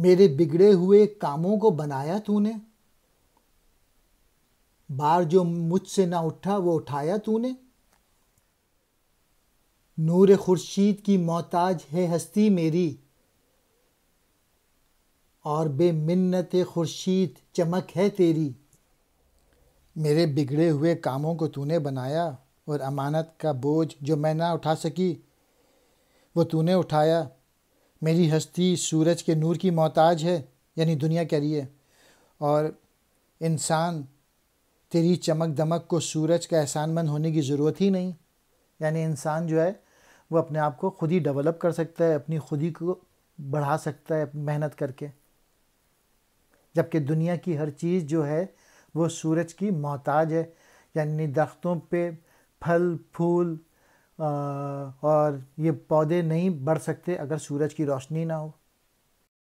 मेरे बिगड़े हुए कामों को बनाया तूने बार जो मुझसे ना उठा वो उठाया तूने नूर खुर्शीद की मोहताज है हस्ती मेरी और बेमिन्नत खुर्शीद चमक है तेरी मेरे बिगड़े हुए कामों को तूने बनाया और अमानत का बोझ जो मैं ना उठा सकी वो तूने उठाया मेरी हस्ती सूरज के नूर की मोहताज है यानी दुनिया कह रही है और इंसान तेरी चमक दमक को सूरज का एहसानमंद होने की ज़रूरत ही नहीं यानी इंसान जो है वो अपने आप को खुद ही डेवलप कर सकता है अपनी खुद ही को बढ़ा सकता है मेहनत करके जबकि दुनिया की हर चीज़ जो है वो सूरज की मोहताज है यानी दरख्तों पे फल फूल और ये पौधे नहीं बढ़ सकते अगर सूरज की रोशनी ना हो